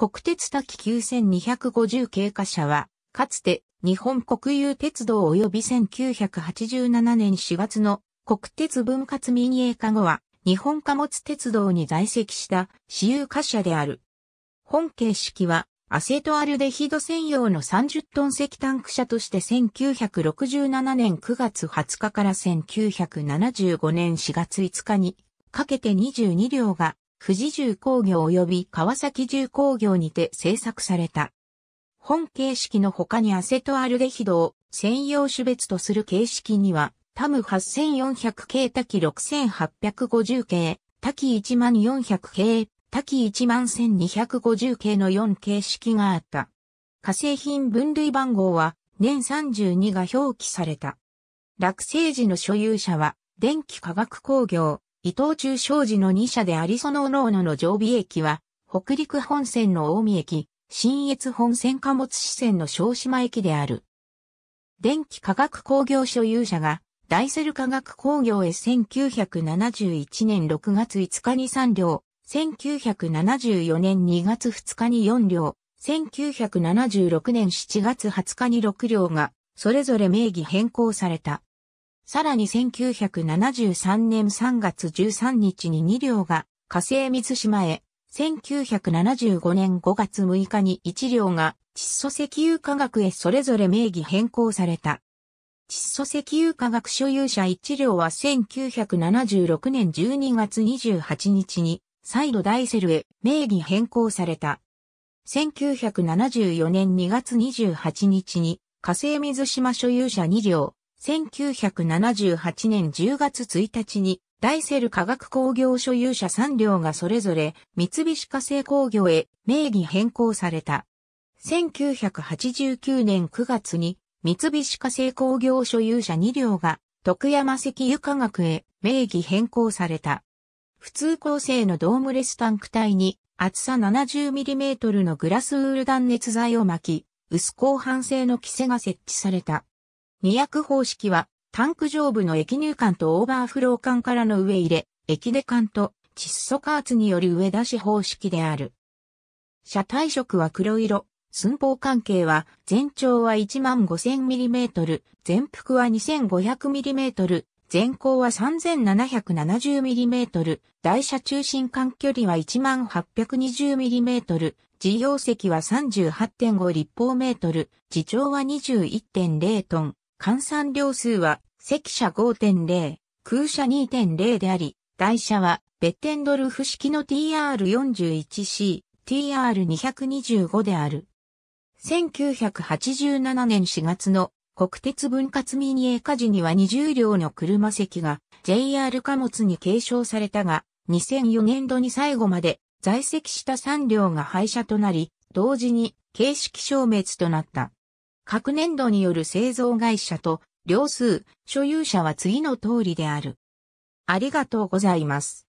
国鉄滝9250経過車は、かつて日本国有鉄道及び1987年4月の国鉄分割民営化後は、日本貨物鉄道に在籍した私有貨車である。本形式は、アセトアルデヒド専用の30トン石炭区車として1967年9月20日から1975年4月5日にかけて22両が富士重工業及び川崎重工業にて製作された。本形式の他にアセトアルデヒドを専用種別とする形式には、タム8400系多機6850系、多機1400系、多機11250系の4形式があった。化成品分類番号は年32が表記された。落成時の所有者は電気化学工業、伊藤忠商事の2社でありその各々の常備駅は、北陸本線の大見駅、新越本線貨物支線の小島駅である。電気化学工業所有者が、ダイセル化学工業へ1971年6月5日に3両、1974年2月2日に4両、1976年7月20日に6両が、それぞれ名義変更された。さらに1973年3月13日に2両が火星水島へ、1975年5月6日に1両が窒素石油化学へそれぞれ名義変更された。窒素石油化学所有者1両は1976年12月28日に再度ダイセルへ名義変更された。1974年2月28日に火星水島所有者2両、1978年10月1日に、ダイセル化学工業所有者3両がそれぞれ三菱化成工業へ名義変更された。1989年9月に三菱化成工業所有者2両が徳山石油化学へ名義変更された。普通構成のドームレスタンク体に厚さ 70mm のグラスウール断熱材を巻き、薄鋼板製の規制が設置された。二役方式は、タンク上部の液入管とオーバーフロー管からの上入れ、液出管と窒素加圧による上出し方式である。車体色は黒色、寸法関係は全長は 15,000mm、全幅は 2500mm、全高は 3770mm、台車中心間距離は 1820mm、自容積は38.5立方メートル、自重は21.0トン、換算量数は、赤車5.0、空車2.0であり、台車は、ベッテンドルフ式の TR41C、TR225 である。1987年4月の国鉄分割民営化時には20両の車席が JR 貨物に継承されたが、2004年度に最後まで在籍した3両が廃車となり、同時に形式消滅となった。各年度による製造会社と、両数、所有者は次の通りである。ありがとうございます。